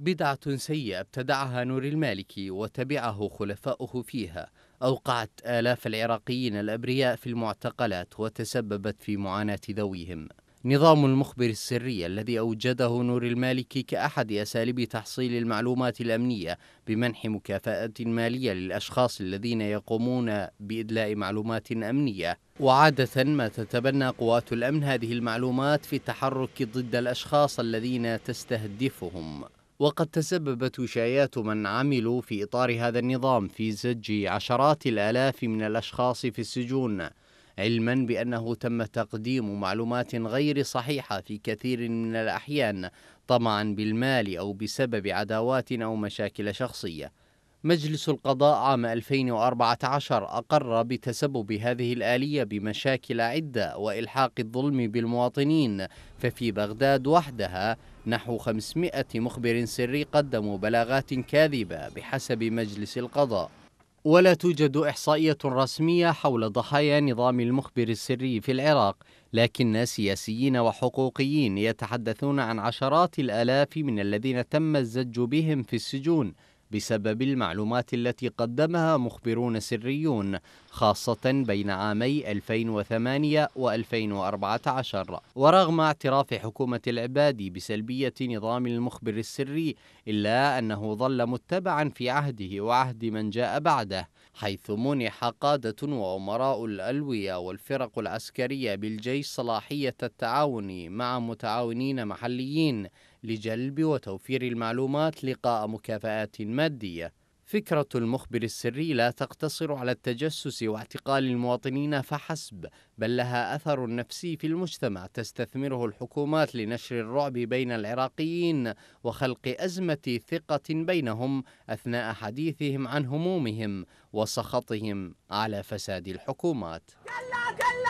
بدعة سيئة ابتدعها نور المالكي وتبعه خلفاؤه فيها أوقعت آلاف العراقيين الأبرياء في المعتقلات وتسببت في معاناة ذويهم نظام المخبر السري الذي أوجده نور المالكي كأحد أساليب تحصيل المعلومات الأمنية بمنح مكافأة مالية للأشخاص الذين يقومون بإدلاء معلومات أمنية وعادة ما تتبنى قوات الأمن هذه المعلومات في التحرك ضد الأشخاص الذين تستهدفهم وقد تسببت وشايات من عملوا في إطار هذا النظام في زج عشرات الآلاف من الأشخاص في السجون علما بأنه تم تقديم معلومات غير صحيحة في كثير من الأحيان طمعا بالمال أو بسبب عداوات أو مشاكل شخصية مجلس القضاء عام 2014 أقر بتسبب هذه الآلية بمشاكل عدة وإلحاق الظلم بالمواطنين ففي بغداد وحدها نحو 500 مخبر سري قدموا بلاغات كاذبة بحسب مجلس القضاء ولا توجد إحصائية رسمية حول ضحايا نظام المخبر السري في العراق لكن سياسيين وحقوقيين يتحدثون عن عشرات الآلاف من الذين تم الزج بهم في السجون بسبب المعلومات التي قدمها مخبرون سريون خاصة بين عامي 2008 و2014 ورغم اعتراف حكومة العبادي بسلبية نظام المخبر السري إلا أنه ظل متبعا في عهده وعهد من جاء بعده حيث منح قادة وأمراء الألوية والفرق العسكرية بالجيش صلاحية التعاون مع متعاونين محليين لجلب وتوفير المعلومات لقاء مكافآت ما المادية فكرة المخبر السري لا تقتصر على التجسس واعتقال المواطنين فحسب، بل لها أثر نفسي في المجتمع تستثمره الحكومات لنشر الرعب بين العراقيين وخلق أزمة ثقة بينهم أثناء حديثهم عن همومهم وسخطهم على فساد الحكومات. كلا كلا